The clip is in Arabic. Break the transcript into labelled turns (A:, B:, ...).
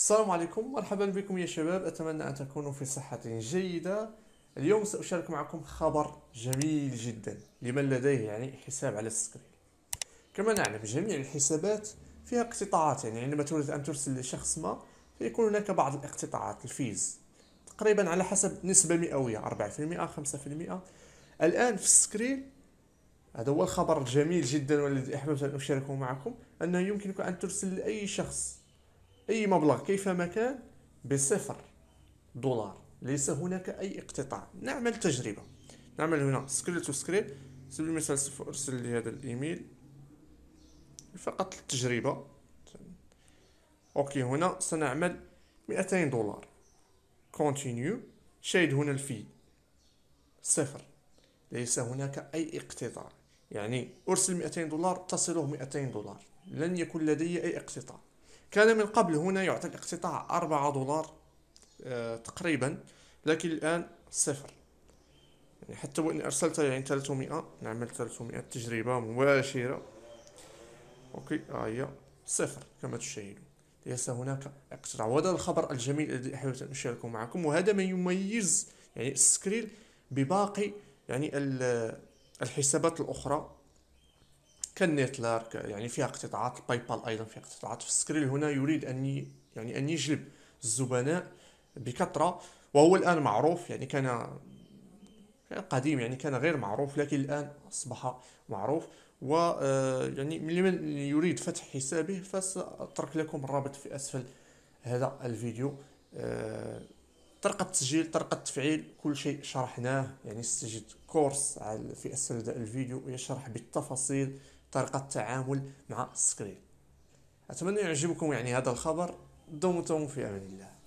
A: السلام عليكم مرحبا بكم يا شباب اتمنى ان تكونوا في صحه جيده اليوم ساشارك معكم خبر جميل جدا لمن لديه يعني حساب على السكرين كما نعلم جميع الحسابات فيها اقتطاعات يعني عندما تريد ان ترسل لشخص ما فيكون هناك بعض الاقتطاعات الفيز تقريبا على حسب نسبه مئويه 4% 5% الان في السكرين هذا هو الخبر الجميل جدا والذي احببت ان اشاركه معكم انه يمكنك ان ترسل لاي شخص أي مبلغ كيفما كان بصفر دولار ليس هناك أي اقتطاع نعمل تجربة نعمل هنا سكريبت وسكريبت سبيل المثال سوف أرسل لي هذا الإيميل فقط للتجربة أوكي هنا سنعمل 200 دولار كونتينيو شاهد هنا الفي صفر ليس هناك أي اقتطاع يعني أرسل 200 دولار تصله 200 دولار لن يكون لدي أي اقتطاع كان من قبل هنا يعطي الاقتطاع أربعة دولار آه، تقريبا لكن الآن صفر يعني حتى وإن أرسلت يعني 300 نعمل 300 تجربة مباشرة أوكي ها آه هي صفر كما تشاهدون ليس هناك اقتطاع وهذا الخبر الجميل الذي حاولت أن أشاركه معكم وهذا ما يميز يعني السكريل بباقي يعني الحسابات الأخرى سكنيت الارك يعني فيها اقتطاعات باي بال ايضا فيها اقتطاعات في السكريل هنا يريد ان يعني ان يجلب الزبناء بكثره وهو الان معروف يعني كان قديم يعني كان غير معروف لكن الان اصبح معروف و آه، يعني لمن يريد فتح حسابه فساترك لكم الرابط في اسفل هذا الفيديو آه، طريقه التسجيل طريقه التفعيل كل شيء شرحناه يعني استجد كورس في اسفل هذا الفيديو يشرح بالتفاصيل طريقة التعامل مع السكرين أتمنى يعجبكم يعني هذا الخبر دمتم في أمان الله